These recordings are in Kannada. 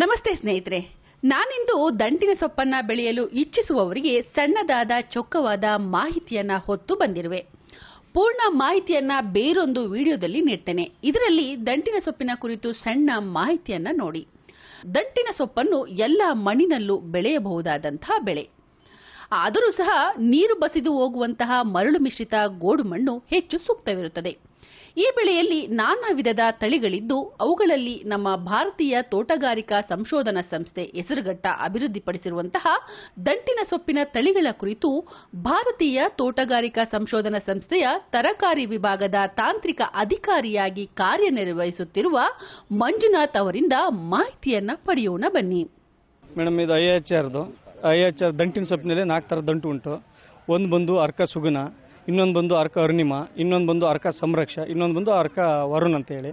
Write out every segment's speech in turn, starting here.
ನಮಸ್ತೆ ಸ್ನೇಹಿತರೆ ನಾನಿಂದು ದಂಟಿನ ಸೊಪ್ಪನ್ನ ಬೆಳೆಯಲು ಇಚ್ಛಿಸುವವರಿಗೆ ಸಣ್ಣದಾದ ಚೊಕ್ಕವಾದ ಮಾಹಿತಿಯನ್ನ ಹೊತ್ತು ಬಂದಿರುವೆ ಪೂರ್ಣ ಮಾಹಿತಿಯನ್ನ ಬೇರೊಂದು ವಿಡಿಯೋದಲ್ಲಿ ನೀಡ್ತೇನೆ ಇದರಲ್ಲಿ ದಂಟಿನ ಸೊಪ್ಪಿನ ಕುರಿತು ಸಣ್ಣ ಮಾಹಿತಿಯನ್ನ ನೋಡಿ ದಂಟಿನ ಸೊಪ್ಪನ್ನು ಎಲ್ಲ ಮಣ್ಣಿನಲ್ಲೂ ಬೆಳೆಯಬಹುದಾದಂತಹ ಬೆಳೆ ಆದರೂ ಸಹ ನೀರು ಬಸಿದು ಹೋಗುವಂತಹ ಮರಳು ಮಿಶ್ರಿತ ಗೋಡು ಮಣ್ಣು ಹೆಚ್ಚು ಸೂಕ್ತವಿರುತ್ತದೆ ಈ ಬೆಳೆಯಲ್ಲಿ ನಾನಾ ವಿಧದ ತಳಿಗಳಿದ್ದು ಅವುಗಳಲ್ಲಿ ನಮ್ಮ ಭಾರತೀಯ ತೋಟಗಾರಿಕಾ ಸಂಶೋಧನಾ ಸಂಸ್ಥೆ ಹೆಸರುಘಟ್ಟ ಅಭಿವೃದ್ಧಿಪಡಿಸಿರುವಂತಹ ದಂಟಿನ ಸೊಪ್ಪಿನ ತಳಿಗಳ ಕುರಿತು ಭಾರತೀಯ ತೋಟಗಾರಿಕಾ ಸಂಶೋಧನಾ ಸಂಸ್ಥೆಯ ತರಕಾರಿ ವಿಭಾಗದ ತಾಂತ್ರಿಕ ಅಧಿಕಾರಿಯಾಗಿ ಕಾರ್ಯನಿರ್ವಹಿಸುತ್ತಿರುವ ಮಂಜುನಾಥ್ ಅವರಿಂದ ಮಾಹಿತಿಯನ್ನ ಪಡೆಯೋಣ ಬನ್ನಿ ಮೇಡಮ್ ಇದು ಐ ಎಚ್ ಆರ್ ದಂಟಿನ ಸೊಪ್ಪಿನಲ್ಲಿ ನಾಲ್ಕು ತರ ದಂಟು ಉಂಟು ಒಂದು ಬಂದು ಅರ್ಕ ಸುಗುಣ ಇನ್ನೊಂದು ಬಂದು ಅರ್ಕ ಅರ್ಣಿಮ ಇನ್ನೊಂದು ಬಂದು ಅರ್ಕ ಸಂರಕ್ಷ ಇನ್ನೊಂದು ಬಂದು ಅರ್ಕ ವರುಣ್ ಅಂತೇಳಿ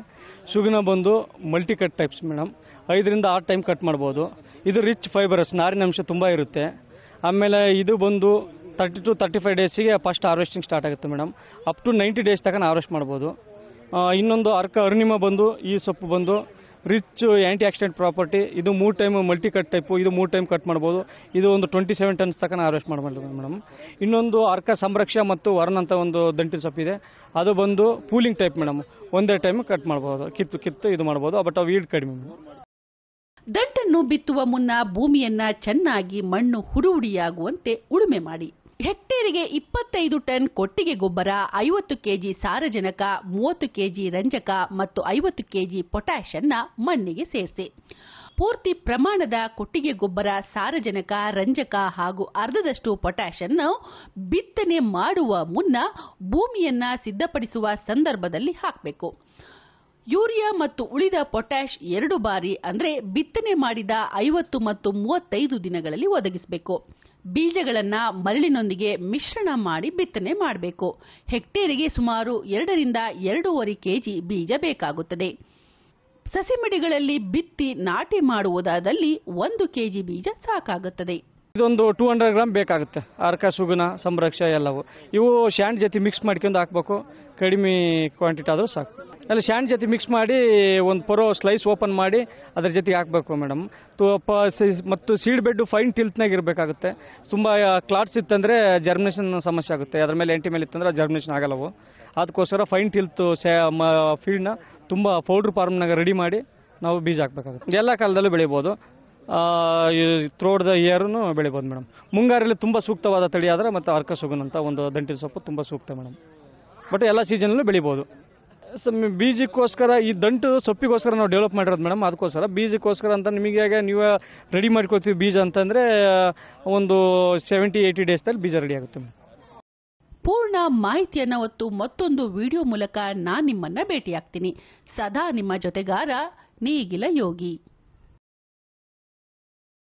ಸುಗಿನ ಬಂದು ಮಲ್ಟಿ ಕಟ್ ಟೈಪ್ಸ್ ಮೇಡಮ್ ಐದರಿಂದ ಆರು ಟೈಮ್ ಕಟ್ ಮಾಡ್ಬೋದು ಇದು ರಿಚ್ ಫೈಬರಸ್ ನಾರಿನ ಅಂಶ ತುಂಬ ಇರುತ್ತೆ ಆಮೇಲೆ ಇದು ಬಂದು ತರ್ಟಿ ಟು ತರ್ಟಿ ಫೈವ್ ಡೇಸಿಗೆ ಫಸ್ಟ್ ಹಾರ್ವೆಸ್ಟಿಂಗ್ ಸ್ಟಾರ್ಟ್ ಆಗುತ್ತೆ madam up to ninety days ತನಕ ಹಾರ್ವೆಸ್ಟ್ ಮಾಡ್ಬೋದು ಇನ್ನೊಂದು ಅರ್ಕ ಅರ್ಣಿಮ ಬಂದು ಈ ಸೊಪ್ಪು ಬಂದು ರಿಚ್ ಆ್ಯಂಟಿ ಆಕ್ಸಿಡೆಂಟ್ ಪ್ರಾಪರ್ಟಿ ಇದು ಮೂರು ಟೈಮ್ ಮಲ್ಟಿ ಕಟ್ ಟೈಪು ಇದು ಮೂರು ಟೈಮ್ ಕಟ್ ಮಾಡ್ಬೋದು ಇದು ಒಂದು ಟ್ವೆಂಟಿ ಸೆವೆನ್ ಟನ್ಸ್ ತನಕ ಹಾರ್ವೆಸ್ಟ್ ಮಾಡ್ಬೋದು ಮೇಡಮ್ ಇನ್ನೊಂದು ಅರ್ಕ ಸಂರಕ್ಷ ಮತ್ತು ವರ್ಣ ಅಂತ ಒಂದು ದಂಟಿನ ಸೊಪ್ಪಿದೆ ಅದು ಬಂದು ಪೂಲಿಂಗ್ ಟೈಪ್ ಮೇಡಮ್ ಒಂದೇ ಟೈಮ್ ಕಟ್ ಮಾಡ್ಬೋದು ಕಿತ್ತು ಕಿತ್ತು ಇದು ಮಾಡ್ಬೋದು ಬಟ್ ಅವು ಈಡ್ ಕಡಿಮೆ ದಂಟನ್ನು ಬಿತ್ತುವ ಮುನ್ನ ಭೂಮಿಯನ್ನ ಚೆನ್ನಾಗಿ ಮಣ್ಣು ಹುಡುಹುಡಿಯಾಗುವಂತೆ ಉಳುಮೆ ಮಾಡಿ ಹೆಕ್ಟೇರಿಗೆ ಇಪ್ಪತ್ತೈದು ಟನ್ ಕೊಟ್ಟಿಗೆ ಗೊಬ್ಬರ ಐವತ್ತು ಕೆಜಿ ಸಾರಜನಕ ಮೂವತ್ತು ಕೆಜಿ ರಂಜಕ ಮತ್ತು ಐವತ್ತು ಕೆಜಿ ಪೊಟ್ಯಾಷ್ ಅನ್ನ ಮಣ್ಣಿಗೆ ಸೇರಿಸಿ ಪೂರ್ತಿ ಪ್ರಮಾಣದ ಕೊಟ್ಟಿಗೆ ಗೊಬ್ಬರ ಸಾರಜನಕ ರಂಜಕ ಹಾಗೂ ಅರ್ಧದಷ್ಟು ಪೊಟ್ಯಾಷ್ ಅನ್ನು ಬಿತ್ತನೆ ಮಾಡುವ ಮುನ್ನ ಭೂಮಿಯನ್ನ ಸಿದ್ಧಪಡಿಸುವ ಸಂದರ್ಭದಲ್ಲಿ ಹಾಕಬೇಕು ಯೂರಿಯಾ ಮತ್ತು ಉಳಿದ ಪೊಟ್ಯಾಷ್ ಎರಡು ಬಾರಿ ಅಂದರೆ ಬಿತ್ತನೆ ಮಾಡಿದ ಐವತ್ತು ಮತ್ತು ಮೂವತ್ತೈದು ದಿನಗಳಲ್ಲಿ ಒದಗಿಸಬೇಕು ಬೀಜಗಳನ್ನು ಮರಳಿನೊಂದಿಗೆ ಮಿಶ್ರಣ ಮಾಡಿ ಬಿತ್ತನೆ ಮಾಡಬೇಕು ಹೆಕ್ಟೇರಿಗೆ ಸುಮಾರು ಎರಡರಿಂದ ಎರಡೂವರೆ ಕೆಜಿ ಬೀಜ ಬೇಕಾಗುತ್ತದೆ ಸಸಿಮಿಡಿಗಳಲ್ಲಿ ಬಿತ್ತಿ ನಾಟಿ ಮಾಡುವುದಾದಲ್ಲಿ ಒಂದು ಕೆಜಿ ಬೀಜ ಸಾಕಾಗುತ್ತದೆ ಇದೊಂದು ಟೂ ಹಂಡ್ರೆಡ್ ಗ್ರಾಮ್ ಬೇಕಾಗುತ್ತೆ ಅರ್ಕ ಸುಗುಣ ಸಂರಕ್ಷ ಎಲ್ಲವೂ ಇವು ಶ್ಯಾಂಡ್ ಜೊತೆ ಮಿಕ್ಸ್ ಮಾಡ್ಕೊಂಡು ಹಾಕಬೇಕು ಕಡಿಮೆ ಕ್ವಾಂಟಿಟಿ ಆದರೂ ಸಾಕು ಅಲ್ಲಿ ಶ್ಯಾಂಡ್ ಜೊತೆ ಮಿಕ್ಸ್ ಮಾಡಿ ಒಂದು ಪರೋ ಸ್ಲೈಸ್ ಓಪನ್ ಮಾಡಿ ಅದ್ರ ಜೊತೆಗೆ ಹಾಕಬೇಕು ಮೇಡಮ್ ಪ ಮತ್ತು ಸೀಡ್ ಬೆಡ್ಡು ಫೈನ್ ಟಿಲ್ತ್ನಾಗ ಇರಬೇಕಾಗುತ್ತೆ ತುಂಬ ಕ್ಲಾಟ್ಸ್ ಇತ್ತಂದರೆ ಜರ್ಮಿನೇಷನ್ ಸಮಸ್ಯೆ ಆಗುತ್ತೆ ಅದ್ರ ಮೇಲೆ ಎಂಟಿ ಮೇಲೆ ಇತ್ತಂದ್ರೆ ಜರ್ಮಿನೇಷನ್ ಆಗಲ್ಲವು ಅದಕ್ಕೋಸ್ಕರ ಫೈನ್ ಟಿಲ್ತ್ ಫೀಲ್ಡ್ನ ತುಂಬ ಪೌಡ್ರ್ ಫಾರ್ಮ್ನಾಗ ರೆಡಿ ಮಾಡಿ ನಾವು ಬೀಜ ಹಾಕಬೇಕಾಗುತ್ತೆ ಎಲ್ಲ ಕಾಲದಲ್ಲೂ ಬೆಳೀಬೋದು ತ್ರೋಡ್ ದ ಇಯರ್ನು ಬೆಳಿಬೋದು ಮೇಡಮ್ ಮುಂಗಾರಲ್ಲಿ ತುಂಬ ಸೂಕ್ತವಾದ ತಳಿ ಆದರೆ ಮತ್ತು ಅರ್ಕ ಅಂತ ಒಂದು ದಂಟಿನ ಸೊಪ್ಪು ತುಂಬ ಸೂಕ್ತ ಮೇಡಮ್ ಬಟ್ ಎಲ್ಲ ಸೀಸನಲ್ಲೂ ಬೆಳಿಬೋದು ಬೀಜಕ್ಕೋಸ್ಕರ ಈ ದಂಟು ಸೊಪ್ಪಿಗೋಸ್ಕರ ನಾವು ಡೆವಲಪ್ ಮಾಡಿರೋದು ಮೇಡಮ್ ಅದಕ್ಕೋಸ್ಕರ ಬೀಜಕ್ಕೋಸ್ಕರ ಅಂತ ನಿಮಗೆ ನೀವು ರೆಡಿ ಮಾಡ್ಕೊತೀವಿ ಬೀಜ ಅಂತಂದರೆ ಒಂದು ಸೆವೆಂಟಿ ಏಯ್ಟಿ ಡೇಸ್ದಲ್ಲಿ ಬೀಜ ರೆಡಿ ಆಗುತ್ತೆ ಮೇಡಮ್ ಪೂರ್ಣ ಮಾಹಿತಿಯನ್ನು ಹೊತ್ತು ಮತ್ತೊಂದು ವಿಡಿಯೋ ಮೂಲಕ ನಾನು ನಿಮ್ಮನ್ನ ಭೇಟಿಯಾಗ್ತೀನಿ ಸದಾ ನಿಮ್ಮ ಜೊತೆಗಾರ ನೀಗಿಲ ಯೋಗಿ